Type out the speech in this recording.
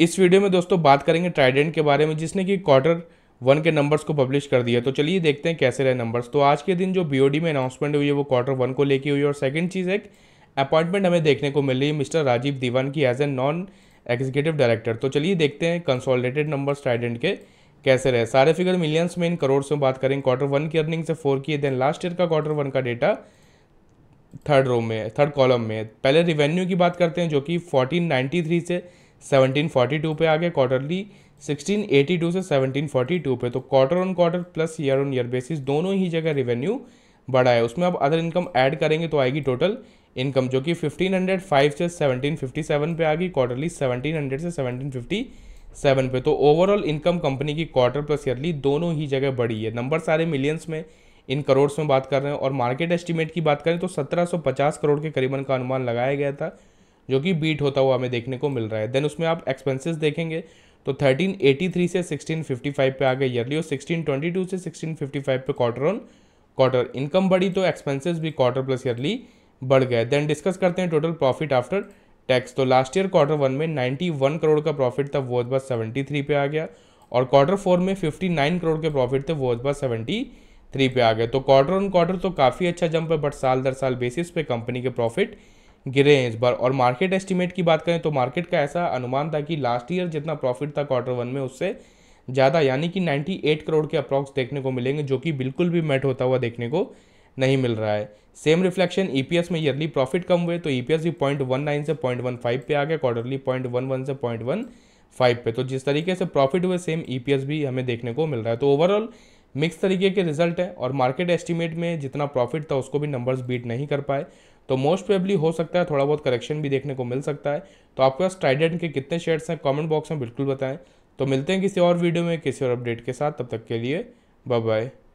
इस वीडियो में दोस्तों बात करेंगे ट्राइडेंट के बारे में जिसने कि क्वार्टर वन के नंबर्स को पब्लिश कर दिया तो चलिए देखते हैं कैसे रहे नंबर्स तो आज के दिन जो बीओडी में अनाउंसमेंट हुई है वो क्वार्टर वन को लेके हुई है और सेकंड चीज़ एक अपॉइंटमेंट हमें देखने को मिल रही है मिस्टर राजीव दीवान की as a non executive director तो चलिए देखते हैं कंसोलिडेटेड नंबर्स ट्राइडेंट के कैसे रहे सारे फिगर मिलियंस में इन करोड़ में बात करें क्वार्टर वन की अर्निंग से फोर की देन लास्ट ईयर का क्वार्टर वन का डेटा थर्ड रो में थर्ड कॉलम में पहले रिवेन्यू की बात करते हैं जो कि फोर्टीन नाइन्टी थ्री से 1742 पे आ गया क्वार्टरली 1682 से 1742 पे तो quarter on quarter plus year on year basis दोनों ही जगह रेवेन्यू बढ़ा है उसमें आप अदर इनकम ऐड करेंगे तो आएगी टोटल इनकम जो कि 1505 से 1757 पे आ गई क्वार्टरली 1700 से 1757 पे तो ओवरऑल इनकम कंपनी की क्वार्टर प्लस ईयरली दोनों ही जगह बढ़ी है नंबर सारे मिलियंस में इन करोड़ में बात कर रहे हैं और मार्केट एस्टिमेट की बात करें तो 1750 करोड़ के करीबन का अनुमान लगाया गया था जो कि बीट होता हुआ हमें देखने को मिल रहा है देन उसमें आप एक्सपेंसेस देखेंगे तो 1383 से 1655 पे आ गए ईयरली और 1622 से 1655 पे क्वार्टर ऑन क्वार्टर इनकम बढ़ी तो एक्सपेंसेस भी क्वार्टर प्लस ईयरली बढ़ गए देन डिस्कस करते हैं टोटल प्रॉफिट आफ्टर टैक्स तो लास्ट ईयर क्वार्टर वन में 91 करोड़ का प्रॉफिट था वो बस सेवेंटी पे आ गया और क्वार्टर फोर में फिफ्टी करोड़ के प्रॉफिट थे वो बस सेवेंटी पे आ गए तो क्वार्टर ऑन क्वार्टर तो काफ़ी अच्छा जंप है बट साल दर साल बेसिस पे कंपनी के प्रॉफिट गिरे हैं इस बार और मार्केट एस्टिमेट की बात करें तो मार्केट का ऐसा अनुमान था कि लास्ट ईयर जितना प्रॉफिट था क्वार्टर वन में उससे ज़्यादा यानी कि 98 करोड़ के अप्रॉक्स देखने को मिलेंगे जो कि बिल्कुल भी मेट होता हुआ देखने को नहीं मिल रहा है सेम रिफ्लेक्शन ई में ईयरली प्रॉफिट कम हुए तो एस e भी पॉइंट वन नाइन से पॉइंट वन फाइव पे आ गया क्वार्टरली पॉइंट वन वन से पॉइंट वन फाइव पे तो जिस तरीके से प्रॉफिट हुए सेम एस e भी हमें देखने को मिल रहा है तो ओवरऑल मिक्स तरीके के रिजल्ट है और मार्केट एस्टिमेट में जितना प्रॉफिट था उसको भी नंबर्स बीट नहीं कर पाए तो मोस्ट प्रेबली हो सकता है थोड़ा बहुत करेक्शन भी देखने को मिल सकता है तो आपके पास ट्राइडेंट के कितने शेयर्स हैं कमेंट बॉक्स में बिल्कुल बताएं तो मिलते हैं किसी और वीडियो में किसी और अपडेट के साथ तब तक के लिए बाय बाय